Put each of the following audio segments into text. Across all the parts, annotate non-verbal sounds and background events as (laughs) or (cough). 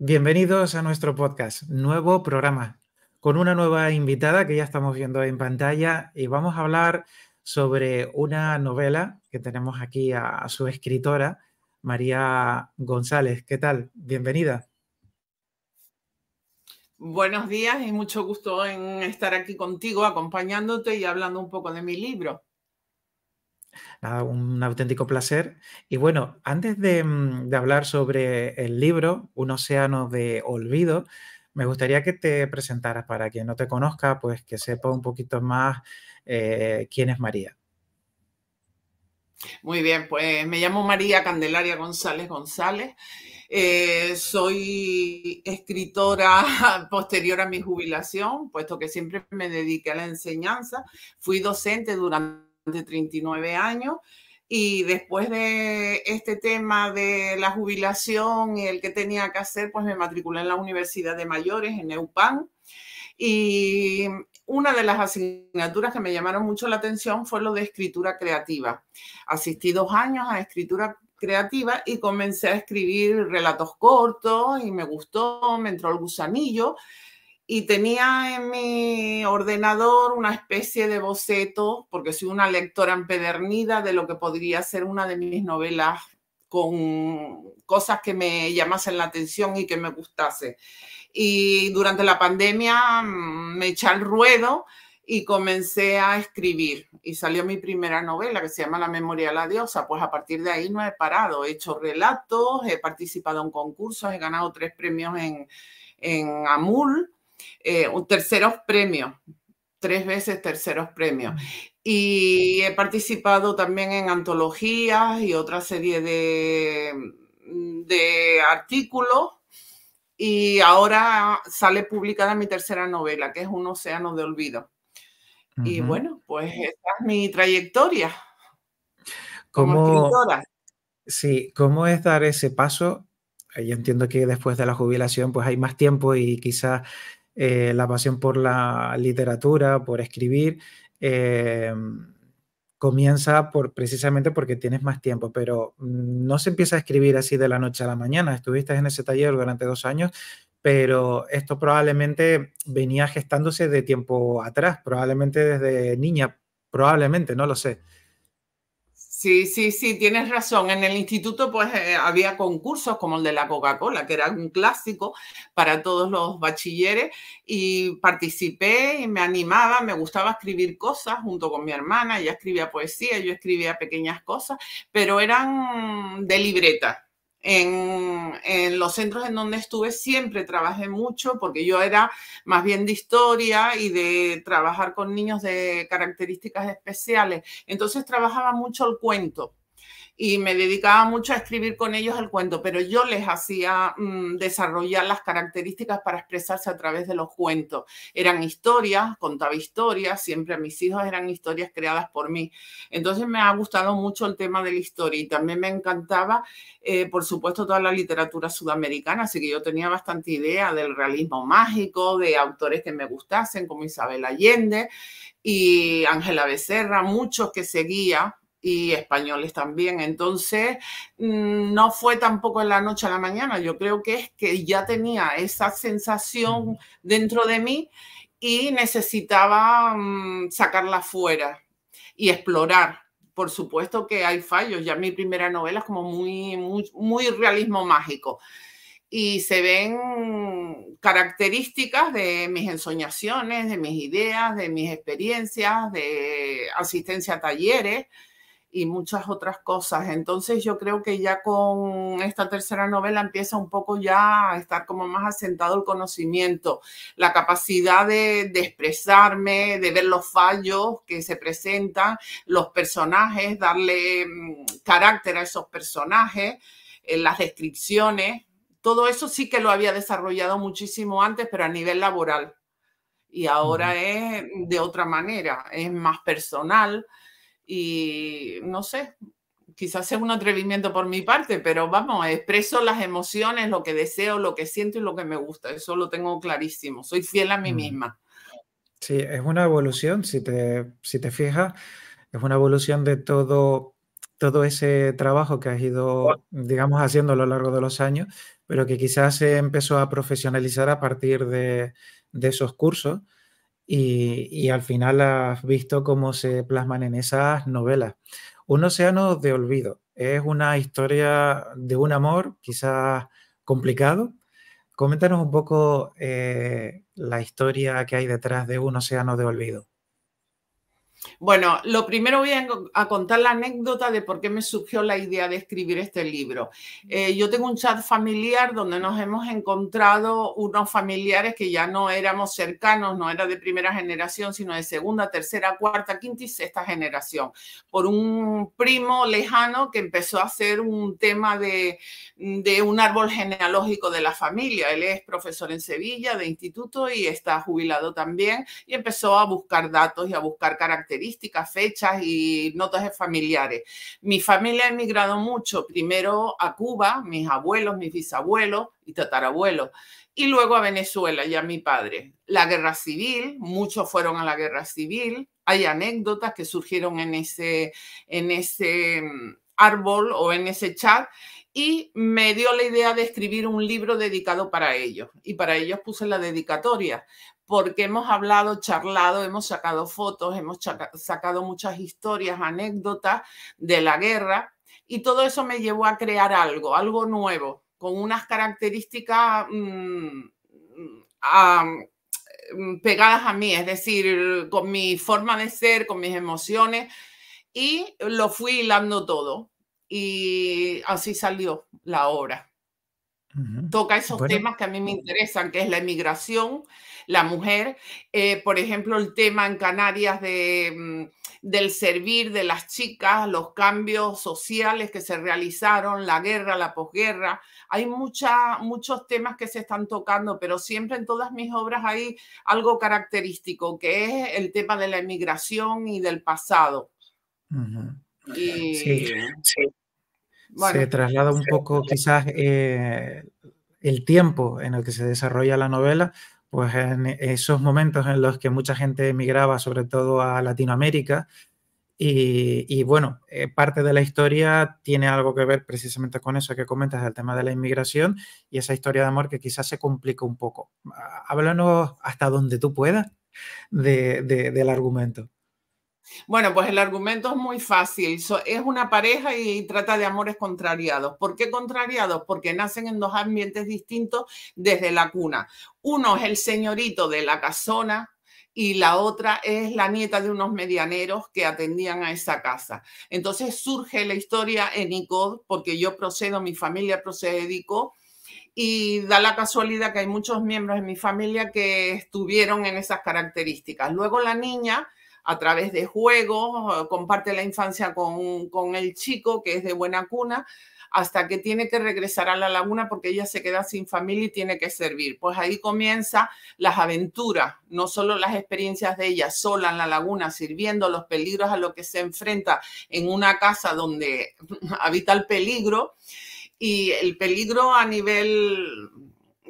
Bienvenidos a nuestro podcast, nuevo programa, con una nueva invitada que ya estamos viendo en pantalla y vamos a hablar sobre una novela que tenemos aquí a, su escritora, María González. ¿Qué tal? Bienvenida. Buenos días y mucho gusto en estar aquí contigo, acompañándote y hablando un poco de mi libro un auténtico placer. Y bueno, antes mm, de, hablar sobre el libro, Un océano de olvido, me gustaría que te presentaras para quien no te conozca, pues que sepa un poquito más eh, quién es María. Muy bien, pues me llamo María Candelaria González González. Eh, soy escritora (laughs) posterior a mi jubilación, puesto que siempre me dediqué a la enseñanza. Fui docente durante de 39 años. Y después de este tema de la jubilación y el que tenía que hacer, pues me matriculé en la Universidad de Mayores, en Eupan, Y una de las asignaturas que me llamaron mucho la atención fue lo de escritura creativa. Asistí dos años a escritura creativa y comencé a escribir relatos cortos y me gustó, me entró el gusanillo y tenía en mi ordenador una especie de boceto, porque soy una lectora empedernida de lo que podría ser una de mis novelas con cosas que me llamasen la atención y que me gustase. Y durante la pandemia mm, me eché al ruedo y comencé a escribir. Y salió mi primera novela que se llama La memoria de la diosa. Pues a partir de ahí no he parado. He hecho relatos, he participado en concursos, he ganado tres premios en, en Amul eh, un terceros premios, tres veces terceros premios. Y he participado también en antologías y otra serie de, mm, de artículos. Y ahora sale publicada mi tercera novela, que es Un océano de olvido. Y bueno, pues esa es mi trayectoria. Como escritora. Sí, ¿cómo es dar ese paso eh, yo entiendo que después de la jubilación pues hay más tiempo y quizás eh, la pasión por la literatura, por escribir, eh, comienza por, precisamente porque tienes más tiempo, pero no se empieza a escribir así de la noche a la mañana. Estuviste en ese taller durante dos años, pero esto probablemente venía gestándose de tiempo atrás, probablemente desde niña, probablemente, no lo sé. Sí, sí, sí, tienes razón. En el instituto pues eh, había concursos como el de la Coca-Cola, que era un clásico para todos los bachilleres y participé y me animaba, me gustaba escribir cosas junto con mi hermana, ella escribía poesía, yo escribía pequeñas cosas, pero eran de libreta, en, los centros en donde estuve siempre trabajé mucho porque yo era más bien de historia y de trabajar con niños de características especiales. Entonces trabajaba mucho el cuento y me dedicaba mucho a escribir con ellos el cuento, pero yo les hacía mm, desarrollar las características para expresarse a través de los cuentos. Eran historias, contaba historias, siempre a mis hijos eran historias creadas por mí. Entonces me ha gustado mucho el tema de la historia y también me encantaba, eh, por supuesto, toda la literatura sudamericana, así que yo tenía bastante idea del realismo mágico, de autores que me gustasen, como Isabel Allende y Ángela Becerra, muchos que seguía y españoles también. Entonces, mm, no fue tampoco en la noche a la mañana, yo creo que es que ya tenía esa sensación dentro de mí y necesitaba mm, sacarla fuera y explorar. Por supuesto que hay fallos, ya mi primera novela es como muy, muy, muy realismo mágico y se ven características de mis ensoñaciones, de mis ideas, de mis experiencias, de asistencia a talleres y muchas otras cosas. Entonces yo creo que ya con esta tercera novela empieza un poco ya a estar como más asentado el conocimiento, la capacidad de, expresarme, de ver los fallos que se presentan, los personajes, darle mm, carácter a esos personajes, eh, las descripciones. Todo eso sí que lo había desarrollado muchísimo antes, pero a nivel laboral. Y ahora es de otra manera, es más personal, y no sé, quizás sea un atrevimiento por mi parte, pero vamos, expreso las emociones, lo que deseo, lo que siento y lo que me gusta. Eso lo tengo clarísimo. Soy fiel a mí mm. misma. Sí, es una evolución, si te, si te fijas, es una evolución de todo, todo ese trabajo que has ido, digamos, haciendo a lo largo de los años, pero que quizás se empezó a profesionalizar a partir de, de esos cursos y, al final has visto cómo se plasman en esas novelas. Un océano de olvido es una historia de un amor quizás complicado. Coméntanos un poco eh, la historia que hay detrás de un océano de olvido. Bueno, lo primero voy a, contar la anécdota de por qué me surgió la idea de escribir este libro. Eh, yo tengo un chat familiar donde nos hemos encontrado unos familiares que ya no éramos cercanos, no era de primera generación, sino de segunda, tercera, cuarta, quinta y sexta generación, por un primo lejano que empezó a hacer un tema de, de un árbol genealógico de la familia. Él es profesor en Sevilla de instituto y está jubilado también y empezó a buscar datos y a buscar características características, fechas y notas familiares. Mi familia ha emigrado mucho, primero a Cuba, mis abuelos, mis bisabuelos y tatarabuelos, y luego a Venezuela, ya mi padre. La guerra civil, muchos fueron a la guerra civil, hay anécdotas que surgieron en ese, en ese mm, árbol o en ese chat y me dio la idea de escribir un libro dedicado para ellos. Y para ellos puse la dedicatoria, porque hemos hablado, charlado, hemos sacado fotos, hemos sacado muchas historias, anécdotas de la guerra y todo eso me llevó a crear algo, algo nuevo, con unas características mm, mm, mm, pegadas a mí, es decir, con mi forma de ser, con mis emociones y lo fui hilando todo y así salió la obra. Toca esos temas que a mí me interesan, que es la emigración, la mujer. Eh, por ejemplo, el tema en Canarias de, mm, del servir de las chicas, los cambios sociales que se realizaron, la guerra, la posguerra. Hay muchos temas que se están tocando, pero siempre en todas mis obras hay algo característico, que es el tema de la emigración y del pasado. se traslada un poco quizás eh, el tiempo en el que se desarrolla la novela pues en esos momentos en los que mucha gente emigraba, sobre todo a Latinoamérica, y, bueno, eh, parte de la historia tiene algo que ver precisamente con eso que comentas, el tema de la inmigración y esa historia de amor que quizás se complica un poco. Háblanos hasta donde tú puedas del argumento. Bueno, pues el argumento es muy fácil. es una pareja y trata de amores contrariados. ¿Por qué contrariados? Porque nacen en dos ambientes distintos desde la cuna. Uno es el señorito de la casona, y la otra es la nieta de unos medianeros que atendían a esa casa. Entonces surge la historia en ICOD, porque yo procedo, mi familia procede de ICOD, y da la casualidad que hay muchos miembros de mi familia que estuvieron en esas características. Luego la niña a través de juegos, comparte la infancia con, el chico que es de buena cuna, hasta que tiene que regresar a la laguna porque ella se queda sin familia y tiene que servir. Pues ahí comienzan las aventuras, no solo las experiencias de ella sola en la laguna, sirviendo los peligros a los que se enfrenta en una casa donde (laughs) habita el peligro, y el peligro a nivel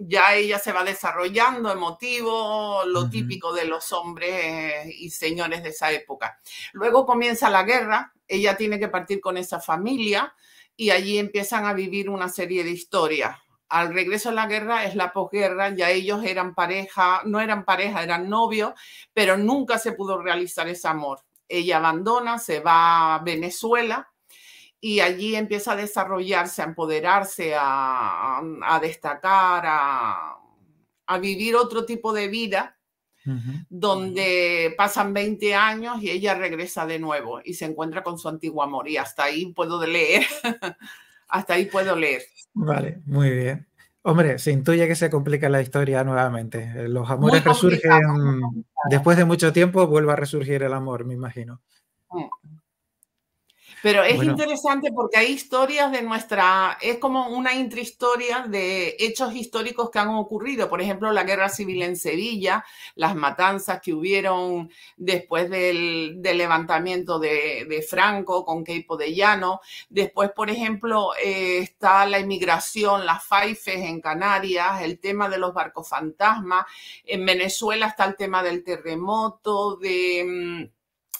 ya ella se va desarrollando, emotivo, lo típico de los hombres eh, y señores de esa época. Luego comienza la guerra, ella tiene que partir con esa familia y allí empiezan a vivir una serie de historias. Al regreso de la guerra es la posguerra, ya ellos eran pareja, no eran pareja, eran novios, pero nunca se pudo realizar ese amor. Ella abandona, se va a Venezuela, y allí empieza a desarrollarse, a empoderarse, a, destacar, a, vivir otro tipo de vida, donde pasan 20 años y ella regresa de nuevo y se encuentra con su antiguo amor. Y hasta ahí puedo leer, (laughs) hasta ahí puedo leer. Vale, muy bien. Hombre, se intuye que se complica la historia nuevamente. Los amores resurgen, después de mucho tiempo vuelve a resurgir el amor, me imagino. Mm. Pero es interesante porque hay historias de nuestra, es como una intrahistoria de hechos históricos que han ocurrido. Por ejemplo, la guerra civil en Sevilla, las matanzas que hubieron después del, levantamiento de, Franco con Queipo de Llano. Después, por ejemplo, eh, está la inmigración, las faifes en Canarias, el tema de los barcos fantasmas. En Venezuela está el tema del terremoto, de mm,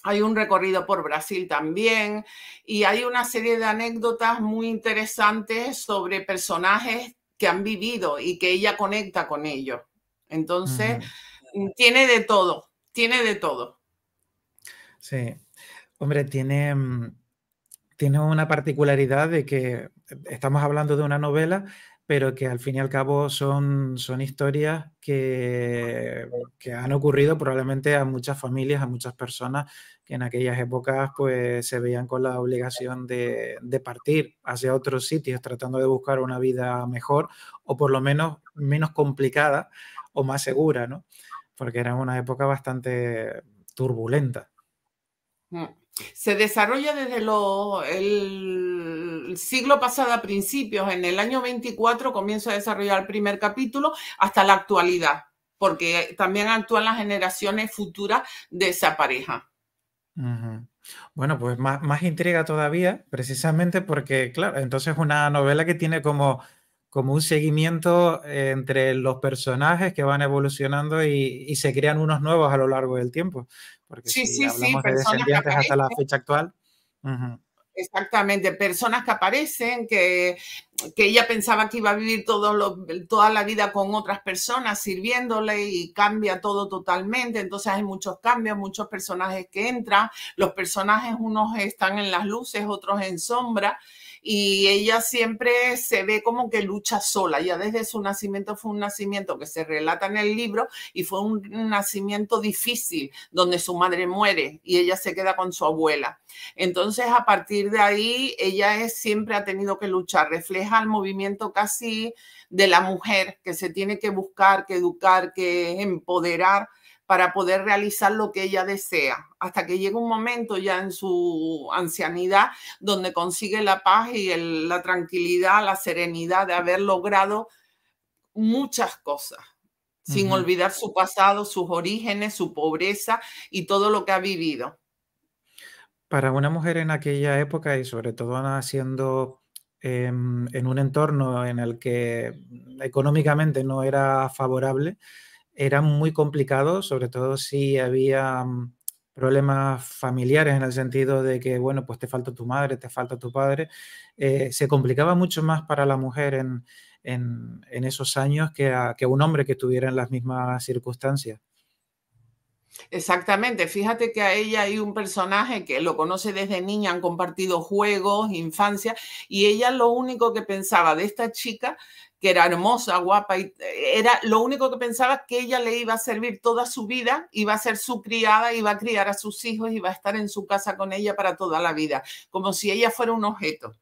hay un recorrido por Brasil también y hay una serie de anécdotas muy interesantes sobre personajes que han vivido y que ella conecta con ellos. Entonces, tiene de todo, tiene de todo. Sí, hombre, tiene, mm, tiene una particularidad de que estamos hablando de una novela pero que al fin y al cabo son, son historias que, que, han ocurrido probablemente a muchas familias, a muchas personas que en aquellas épocas pues se veían con la obligación de, de partir hacia otros sitios tratando de buscar una vida mejor o por lo menos menos complicada o más segura, ¿no? Porque era una época bastante turbulenta. Mm se desarrolla desde lo, el siglo pasado a principios, en el año 24 comienza a desarrollar el primer capítulo hasta la actualidad, porque también actúan las generaciones futuras de esa pareja. Bueno, pues más, más intriga todavía, precisamente porque, claro, entonces es una novela que tiene como como un seguimiento entre los personajes que van evolucionando y, se crean unos nuevos a lo largo del tiempo. Porque sí, sí, sí, de hasta la fecha actual. Exactamente, personas que aparecen, que, ella pensaba que iba a vivir toda la vida con otras personas sirviéndole y cambia todo totalmente. Entonces hay muchos cambios, muchos personajes que entran. Los personajes, unos están en las luces, otros en sombra y ella siempre se ve como que lucha sola. Ya desde su nacimiento fue un nacimiento que se relata en el libro y fue un nacimiento difícil donde su madre muere y ella se queda con su abuela. Entonces, a partir de ahí, ella siempre ha tenido que luchar. Refleja el movimiento casi de la mujer que se tiene que buscar, que educar, que empoderar para poder realizar lo que ella desea, hasta que llega un momento ya en su ancianidad donde consigue la paz y la tranquilidad, la serenidad de haber logrado muchas cosas, sin olvidar su pasado, sus orígenes, su pobreza y todo lo que ha vivido. Para una mujer en aquella época y sobre todo haciendo em, en un entorno en el que económicamente no era favorable, eran muy complicado, sobre todo si había mm, problemas familiares en el sentido de que, bueno, pues te falta tu madre, te falta tu padre, eh, se complicaba mucho más para la mujer en, esos años que a, que un hombre que estuviera en las mismas circunstancias. Exactamente, fíjate que a ella hay un personaje que lo conoce desde niña, han compartido juegos, infancia, y ella lo único que pensaba de esta chica, que era hermosa, guapa, eh, era lo único que pensaba que ella le iba a servir toda su vida, iba a ser su criada, iba a criar a sus hijos, iba a estar en su casa con ella para toda la vida, como si ella fuera un objeto.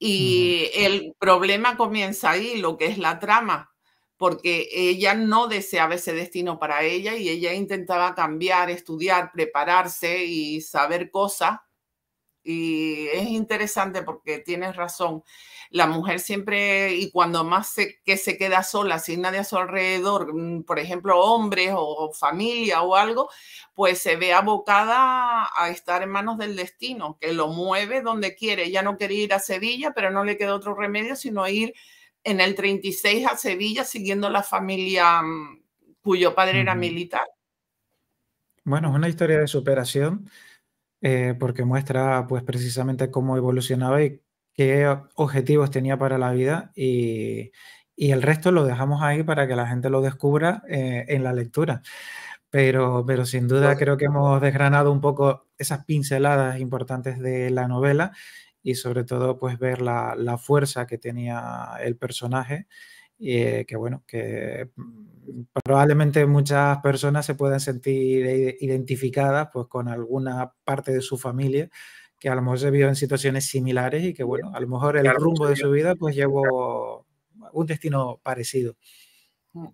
Y el problema comienza ahí, lo que es la trama, porque ella no deseaba ese destino para ella y ella intentaba cambiar, estudiar, prepararse y saber cosas. Y es interesante porque tienes razón. La mujer siempre, y cuando más se, que se queda sola, sin nadie a su alrededor, mm, por ejemplo, hombres o, familia o algo, pues se ve abocada a estar en manos del destino, que lo mueve donde quiere. Ella no quería ir a Sevilla, pero no le queda otro remedio sino ir en el 36 a Sevilla siguiendo la familia mm, cuyo padre era militar. Bueno, es una historia de superación eh, porque muestra pues precisamente cómo evolucionaba y qué objetivos tenía para la vida y, el resto lo dejamos ahí para que la gente lo descubra eh, en la lectura. Pero, pero sin duda pues creo que hemos desgranado un poco esas pinceladas importantes de la novela y sobre todo pues ver la, fuerza que tenía el personaje y eh, que bueno, que mm, probablemente muchas personas se puedan sentir identificadas pues con alguna parte de su familia que a lo mejor se vio en situaciones similares y que bueno, a lo mejor el rumbo de su vida pues llevó un destino parecido. Mm.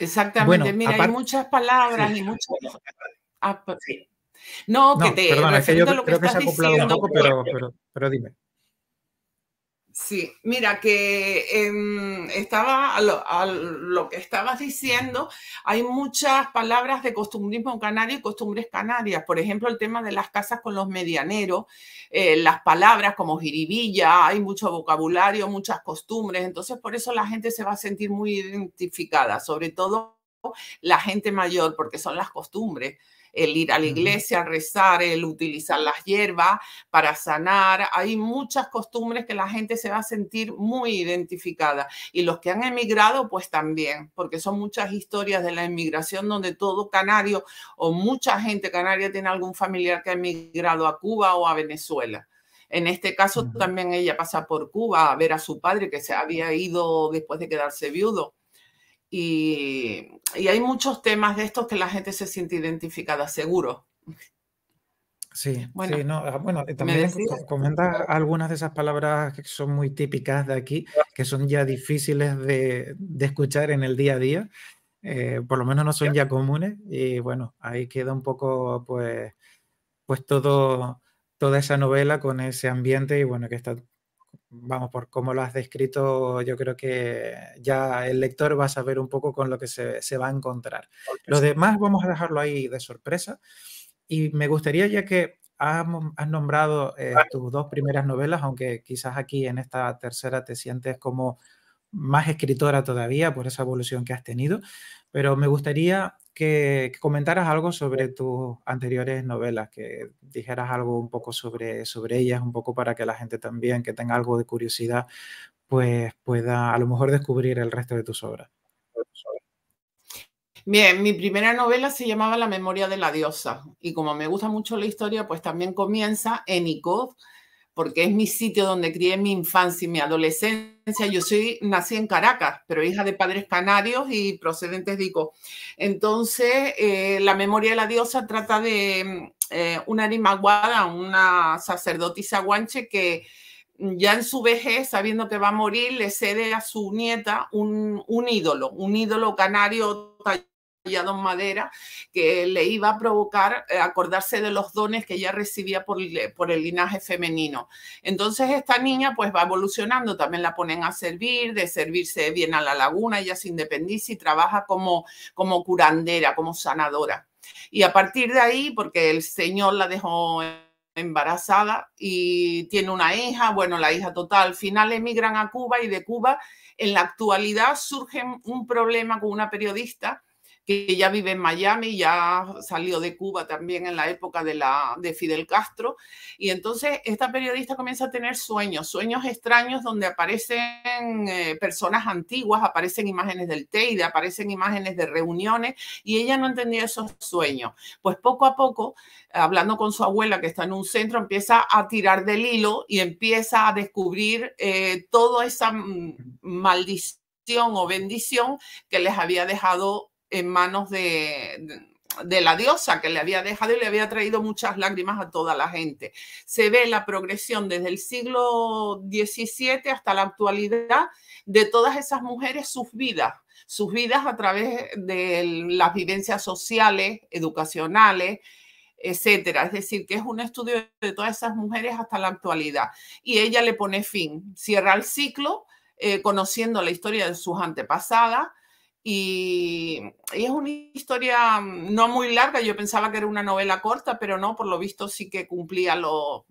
Exactamente, mira, hay muchas palabras y muchas... (laughs) No, que te que yo creo que, ha un poco, pero, dime. Sí, mira que em, estaba a lo, que estabas diciendo, hay muchas palabras de costumbrismo canario y costumbres canarias. Por ejemplo, el tema de las casas con los medianeros, eh, las palabras como giribilla, hay mucho vocabulario, muchas costumbres. Entonces, por eso la gente se va a sentir muy identificada, sobre todo la gente mayor, porque son las costumbres el ir a la iglesia, rezar, el utilizar las hierbas para sanar. Hay muchas costumbres que la gente se va a sentir muy identificada y los que han emigrado pues también, porque son muchas historias de la emigración donde todo canario o mucha gente canaria tiene algún familiar que ha emigrado a Cuba o a Venezuela. En este caso también ella pasa por Cuba a ver a su padre que se había ido después de quedarse viudo. Y, hay muchos temas de estos que la gente se siente identificada, seguro. Sí, bueno, sí, no, ah, también comenta algunas de esas palabras que son muy típicas de aquí, que son ya difíciles de, escuchar en el día a día, eh, por lo menos no son ya comunes y bueno, ahí queda un poco pues, pues todo, toda esa novela con ese ambiente y bueno, que está vamos, por cómo lo has descrito, yo creo que ya el lector va a saber un poco con lo que se, va a encontrar. lo demás vamos a dejarlo ahí de sorpresa. Y me gustaría ya que has, nombrado eh, tus dos primeras novelas, aunque quizás aquí en esta tercera te sientes como más escritora todavía por esa evolución que has tenido, pero me gustaría que, comentaras algo sobre tus anteriores novelas, que dijeras algo un poco sobre, sobre ellas, un poco para que la gente también que tenga algo de curiosidad, pues pueda a lo mejor descubrir el resto de tus obras. Bien, mi primera novela se llamaba La memoria de la diosa y como me gusta mucho la historia, pues también comienza en Icod, porque es mi sitio donde crié mi infancia y mi adolescencia. Yo soy, nací en Caracas, pero hija de padres canarios y procedentes de ICO. Entonces, eh, la memoria de la diosa trata de eh, una animaguada, una sacerdotisa guanche que ya en su vejez, sabiendo que va a morir, le cede a su nieta un, un ídolo, un ídolo canario Don Madera, que le iba a provocar eh, acordarse de los dones que ella recibía por, por, el linaje femenino. Entonces esta niña pues va evolucionando, también la ponen a servir, de servirse bien a la laguna, ella se independiza y trabaja como, como curandera, como sanadora. Y a partir de ahí, porque el Señor la dejó embarazada y tiene una hija, bueno, la hija total, final emigran a Cuba y de Cuba en la actualidad surge un problema con una periodista que ya vive en Miami, ya salió de Cuba también en la época de, la, de Fidel Castro. Y entonces esta periodista comienza a tener sueños, sueños extraños donde aparecen eh, personas antiguas, aparecen imágenes del Teide, aparecen imágenes de reuniones y ella no entendía esos sueños. Pues poco a poco, hablando con su abuela que está en un centro, empieza a tirar del hilo y empieza a descubrir eh, toda esa maldición o bendición que les había dejado en manos de, de la diosa que le había dejado y le había traído muchas lágrimas a toda la gente. Se ve la progresión desde el siglo XVII hasta la actualidad de todas esas mujeres, sus vidas, sus vidas a través de las vivencias sociales, educacionales, etcétera. Es decir, que es un estudio de todas esas mujeres hasta la actualidad. Y ella le pone fin, cierra el ciclo eh, conociendo la historia de sus antepasadas y, es una historia mm, no muy larga, yo pensaba que era una novela corta, pero no, por lo visto sí que cumplía lo,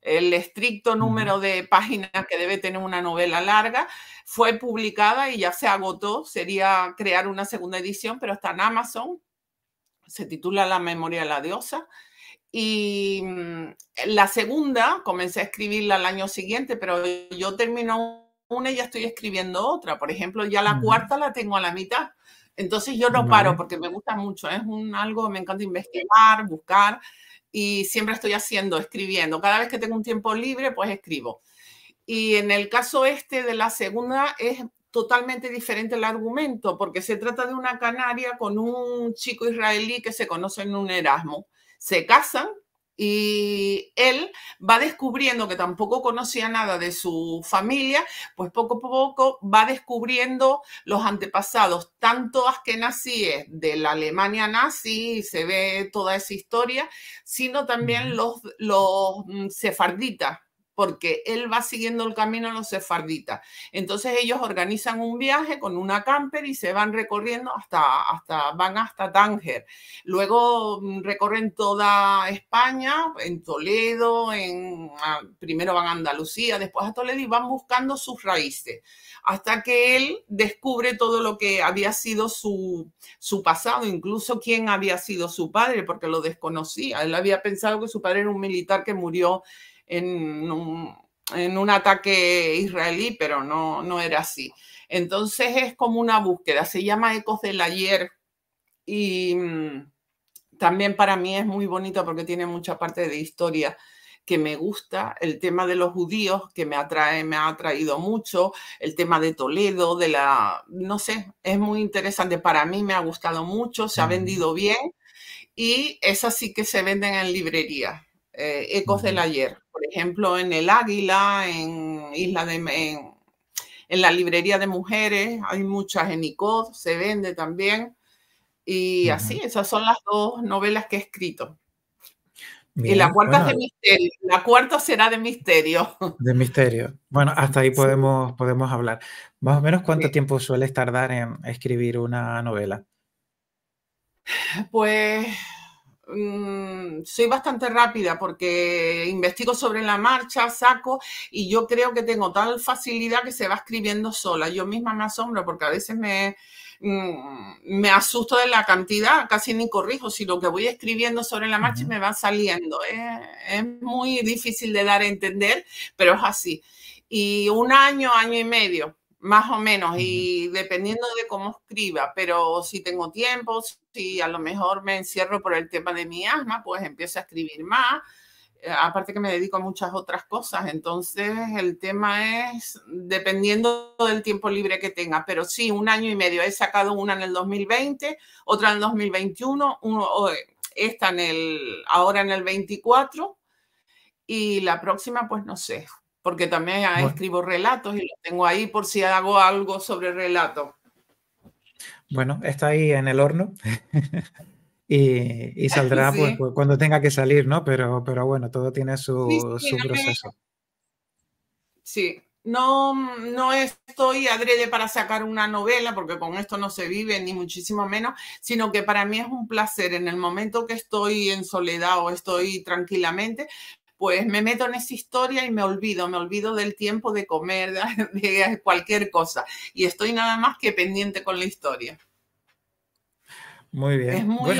el estricto número de páginas que debe tener una novela larga. Fue publicada y ya se agotó, sería crear una segunda edición, pero está en Amazon, se titula La memoria de la diosa. Y mm, la segunda comencé a escribirla al año siguiente, pero yo terminó una y ya estoy escribiendo otra. Por ejemplo, ya la cuarta la tengo a la mitad. Entonces yo no paro porque me gusta mucho. ¿eh? Es un algo, me encanta investigar, buscar y siempre estoy haciendo, escribiendo. Cada vez que tengo un tiempo libre, pues escribo. Y en el caso este de la segunda es totalmente diferente el argumento porque se trata de una canaria con un chico israelí que se conoce en un Erasmo. Se casan y él va descubriendo que tampoco conocía nada de su familia, pues poco a poco va descubriendo los antepasados, tanto nacíes de la Alemania nazi, se ve toda esa historia, sino también los, los mm, sefarditas porque él va siguiendo el camino a los sefarditas. Entonces ellos organizan un viaje con una camper y se van recorriendo hasta, hasta van hasta Tánger. Luego mm, recorren toda España, en Toledo, en, ah, primero van a Andalucía, después a Toledo y van buscando sus raíces, hasta que él descubre todo lo que había sido su, su pasado, incluso quién había sido su padre, porque lo desconocía. Él había pensado que su padre era un militar que murió en un, ataque israelí, pero no, no era así. Entonces es como una búsqueda, se llama Ecos del Ayer y mm, también para mí es muy bonito porque tiene mucha parte de historia que me gusta, el tema de los judíos que me atrae, me ha atraído mucho, el tema de Toledo, de la, no sé, es muy interesante para mí, me ha gustado mucho, se ha vendido bien y es así que se venden en librerías eh, ecos del ayer. Por ejemplo, en El Águila, en Isla de... En, en la librería de mujeres hay muchas, en ICOD se vende también. Y así, esas son las dos novelas que he escrito. y la cuarta de misterio. La cuarta será de misterio. (laughs) De misterio. Bueno, hasta ahí podemos, podemos hablar. Más o menos cuánto tiempo sueles tardar en escribir una novela. Pues Mm, soy bastante rápida porque investigo sobre la marcha, saco y yo creo que tengo tal facilidad que se va escribiendo sola. Yo misma me asombro porque a veces me, mm, me asusto de la cantidad, casi ni corrijo, si lo que voy escribiendo sobre la marcha me va saliendo. Es, es, muy difícil de dar a entender, pero es así. Y un año, año y medio más o menos, y dependiendo de cómo escriba, pero si tengo tiempo, si a lo mejor me encierro por el tema de mi asma, pues empiezo a escribir más. Eh, aparte que me dedico a muchas otras cosas, entonces el tema es dependiendo del tiempo libre que tenga, pero sí, un año y medio. He sacado una en el 2020, otra en el 2021, eh, esta en el, ahora en el 24 y la próxima pues no sé, porque también escribo relatos y lo tengo ahí por si hago algo sobre relatos. Bueno, está ahí en el horno (laughs) y, (laughs) saldrá pues, pues, cuando tenga que salir, ¿no? Pero, pero bueno, todo tiene su, proceso. Sí, no, no estoy adrede para sacar una novela, porque con esto no se vive, ni muchísimo menos, sino que para mí es un placer en el momento que estoy en soledad o estoy tranquilamente, pues me meto en esa historia y me olvido, me olvido del tiempo de comer, (laughs) de cualquier cosa. Y estoy nada más que pendiente con la historia. Muy bien. Es muy,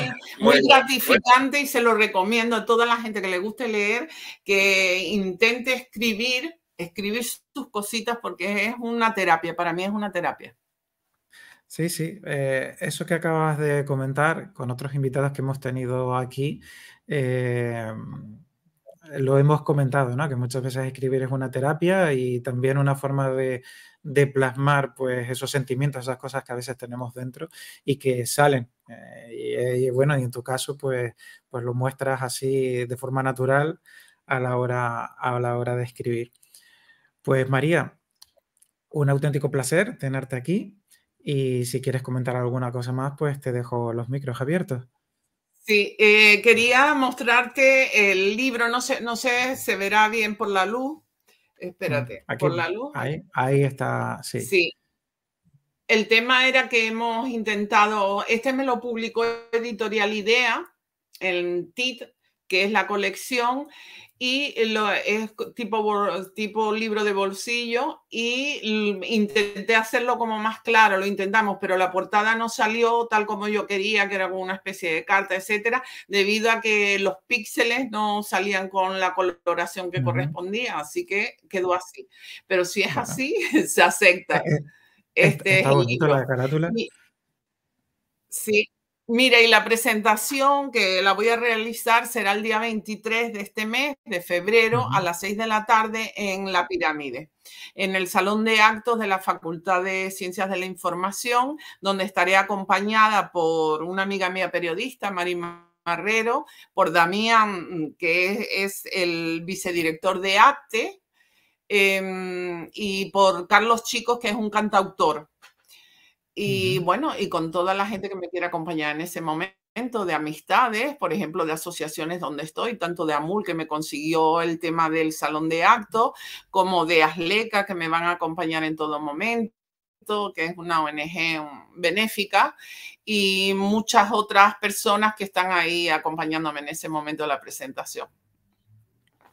gratificante y se lo recomiendo a toda la gente que le guste leer, que intente escribir, escribir sus cositas porque es una terapia, para mí es una terapia. Sí, sí, eh, eso que acabas de comentar con otros invitados que hemos tenido aquí, eh, lo hemos comentado, ¿no? Que muchas veces escribir es una terapia y también una forma de, plasmar pues esos sentimientos, esas cosas que a veces tenemos dentro y que salen. Eh, y, eh, bueno, y en tu caso, pues, pues lo muestras así de forma natural a la hora, a la hora de escribir. Pues María, un auténtico placer tenerte aquí. Y si quieres comentar alguna cosa más, pues te dejo los micros abiertos. Sí, eh, quería mostrarte el libro, no sé, no sé, se verá bien por la luz. Espérate, mm, por la luz. Ahí, ahí está, sí. Sí. El tema era que hemos intentado, este me lo publicó Editorial Idea, en TIT, que es la colección, y lo, es tipo, tipo libro de bolsillo y intenté hacerlo como más claro, lo intentamos, pero la portada no salió tal como yo quería, que era como una especie de carta, etcétera, debido a que los píxeles no salían con la coloración que correspondía, así que quedó así. Pero si es así, (laughs) se acepta. Eh, eh, este, está la carátula. sí, Mira, y la presentación que la voy a realizar será el día 23 de este mes, de febrero, a las 6 de la tarde en la pirámide, en el Salón de Actos de la Facultad de Ciencias de la Información, donde estaré acompañada por una amiga mía periodista, Mari Marrero, por Damián, que es, el vicedirector de Acte, em, y por Carlos Chicos, que es un cantautor y bueno, y con toda la gente que me quiere acompañar en ese momento de amistades, por ejemplo, de asociaciones donde estoy, tanto de AMUL que me consiguió el tema del salón de acto como de ASLECA que me van a acompañar en todo momento que es una ONG benéfica, y muchas otras personas que están ahí acompañándome en ese momento de la presentación.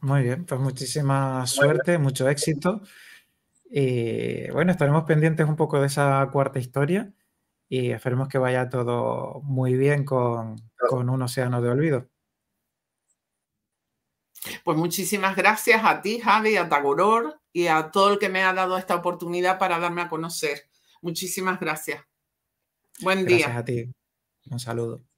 Muy bien, pues muchísima suerte, mucho éxito. Y eh, bueno, estaremos pendientes un poco de esa cuarta historia y esperemos que vaya todo muy bien con, un océano de olvido. Pues muchísimas gracias a ti, Javi, a Tagoror y a todo el que me ha dado esta oportunidad para darme a conocer. Muchísimas gracias. Buen día. Gracias a ti. Un saludo.